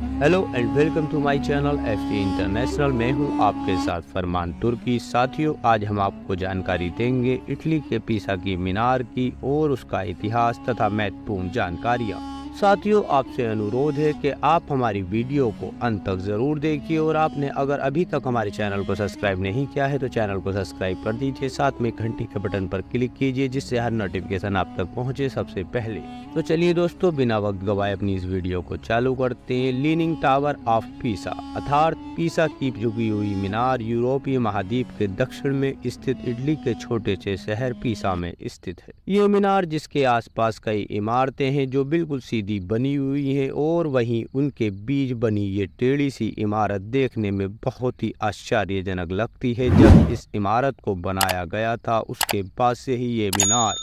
hello and welcome to my channel F international मैं हूं आपके साथ फरमान तुर्की साथियों आज हम आपको जानकारी देंगे इटली के पीसा की मीनार की और उसका इतिहास तथा महत्वपूर्ण जानकारियां साथियों आपसे अनुरोध है कि आप हमारी वीडियो को अंत तक ज़रूर देखिए और आपने अगर अभी तक हमारे चैनल को सब्सक्राइब नहीं किया है तो चैनल को सब्सक्राइब कर दीजिए साथ में घंटी के बटन पर क्लिक कीजिए जिससे हर नोटिफिकेशन आप तक पहुंचे सबसे पहले तो चलिए दोस्तों बिना वक्त गवाए अपनी इस वीडियो को चालू करते हैं लीनिंग टावर ऑफ पीसा अर्थात पीसा की झुकी हुई मीनार यूरोपीय महाद्वीप के दक्षिण में स्थित इटली के छोटे से शहर पीसा में स्थित है ये मीनार जिसके आस कई इमारतें हैं जो बिल्कुल सीधे सीधी बनी हुई है और वहीं उनके बीच बनी ये टेढ़ी सी इमारत देखने में बहुत ही आश्चर्यजनक लगती है जब इस इमारत को बनाया गया था उसके पास से ही ये मीनार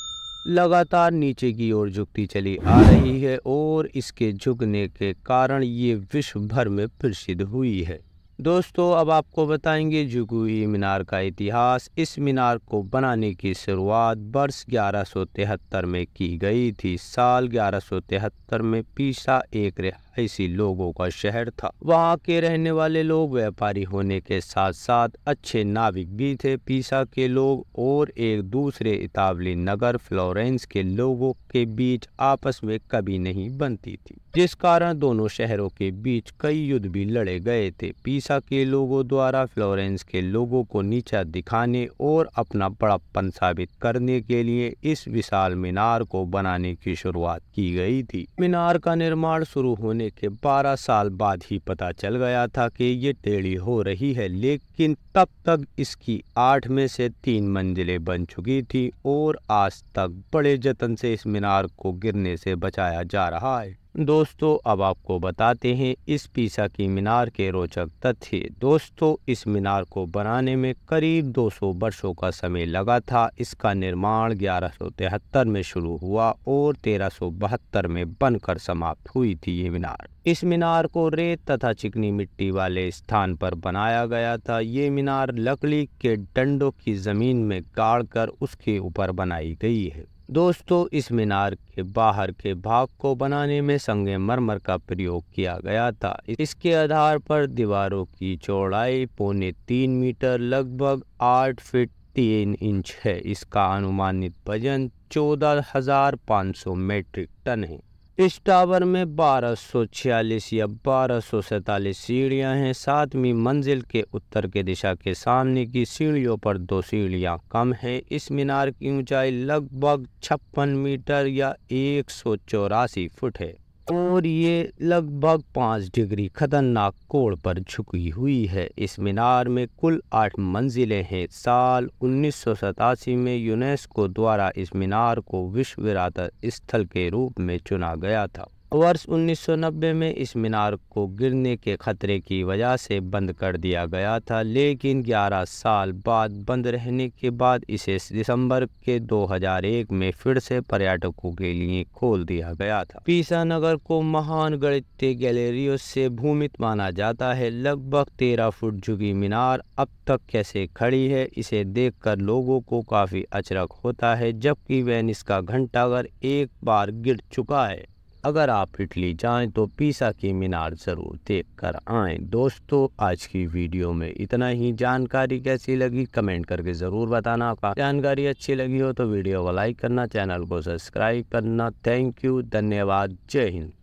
लगातार नीचे की ओर झुकती चली आ रही है और इसके झुकने के कारण ये विश्व भर में प्रसिद्ध हुई है दोस्तों अब आपको बताएंगे जुगुई मीनार का इतिहास इस मीनार को बनाने की शुरुआत वर्ष ग्यारह में की गई थी साल ग्यारह में पीसा एक ऐसी लोगों का शहर था वहाँ के रहने वाले लोग व्यापारी होने के साथ साथ अच्छे नाविक भी थे पीसा के लोग और एक दूसरे इतावली नगर फ्लोरेंस के लोगों के बीच आपस में कभी नहीं बनती थी जिस कारण दोनों शहरों के बीच कई युद्ध भी लड़े गए थे पीसा के लोगों द्वारा फ्लोरेंस के लोगों को नीचा दिखाने और अपना बड़प्पन साबित करने के लिए इस विशाल मीनार को बनाने की शुरुआत की गई थी मीनार का निर्माण शुरू होने होने के 12 साल बाद ही पता चल गया था कि ये टेढ़ी हो रही है लेकिन तब तक इसकी आठ में से तीन मंजिलें बन चुकी थी और आज तक बड़े जतन से इस मीनार को गिरने से बचाया जा रहा है दोस्तों अब आपको बताते हैं इस पीसा की मीनार के रोचक तथ्य दोस्तों इस मीनार को बनाने में करीब 200 वर्षों का समय लगा था इसका निर्माण तिहत्तर में शुरू हुआ और बहत्तर में बनकर समाप्त हुई थी ये मीनार इस मीनार को रेत तथा चिकनी मिट्टी वाले स्थान पर बनाया गया था ये मीनार लकड़ी के डंडों की ज़मीन में गाड़कर उसके ऊपर बनाई गई है दोस्तों इस मीनार के बाहर के भाग को बनाने में संगमरमर का प्रयोग किया गया था इसके आधार पर दीवारों की चौड़ाई पौने तीन मीटर लगभग आठ फीट तीन इंच है इसका अनुमानित वजन चौदह हजार पाँच सौ मेट्रिक टन है इस टावर में 1246 या 1247 सीढ़ियां हैं सातवीं मंजिल के उत्तर के दिशा के सामने की सीढ़ियों पर दो सीढ़ियां कम हैं इस मीनार की ऊंचाई लगभग छप्पन मीटर या एक फुट है और ये लगभग पाँच डिग्री खतरनाक कोण पर झुकी हुई है इस मीनार में कुल आठ मंजिलें हैं साल उन्नीस में यूनेस्को द्वारा इस मीनार को विश्व विरासत स्थल के रूप में चुना गया था वर्ष 1990 में इस मीनार को गिरने के खतरे की वजह से बंद कर दिया गया था लेकिन 11 साल बाद बंद रहने के बाद इसे दिसंबर के 2001 में फिर से पर्यटकों के लिए खोल दिया गया था पीसा नगर को महान गणित्य गैलरियों से भूमित माना जाता है लगभग तेरह फुट झुकी मीनार अब तक कैसे खड़ी है इसे देख लोगों को काफ़ी अचरक होता है जबकि वेनिस का घंटाघर एक बार गिर चुका है अगर आप इटली जाएं तो पीसा की मीनार ज़रूर देख कर आए दोस्तों आज की वीडियो में इतना ही जानकारी कैसी लगी कमेंट करके ज़रूर बताना आपका जानकारी अच्छी लगी हो तो वीडियो को लाइक करना चैनल को सब्सक्राइब करना थैंक यू धन्यवाद जय हिंद